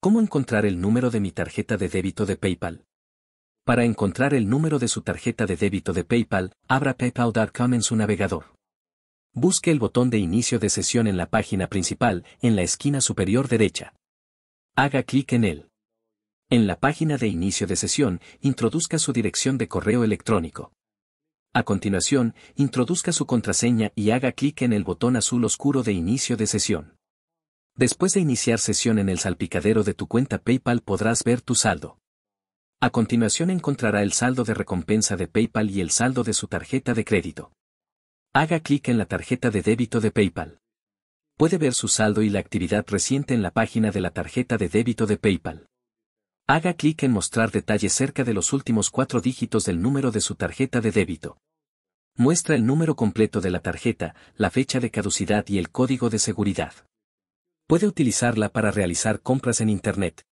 ¿Cómo encontrar el número de mi tarjeta de débito de PayPal? Para encontrar el número de su tarjeta de débito de PayPal, abra paypal.com en su navegador. Busque el botón de inicio de sesión en la página principal, en la esquina superior derecha. Haga clic en él. En la página de inicio de sesión, introduzca su dirección de correo electrónico. A continuación, introduzca su contraseña y haga clic en el botón azul oscuro de inicio de sesión. Después de iniciar sesión en el salpicadero de tu cuenta PayPal podrás ver tu saldo. A continuación encontrará el saldo de recompensa de PayPal y el saldo de su tarjeta de crédito. Haga clic en la tarjeta de débito de PayPal. Puede ver su saldo y la actividad reciente en la página de la tarjeta de débito de PayPal. Haga clic en Mostrar detalles cerca de los últimos cuatro dígitos del número de su tarjeta de débito. Muestra el número completo de la tarjeta, la fecha de caducidad y el código de seguridad puede utilizarla para realizar compras en Internet.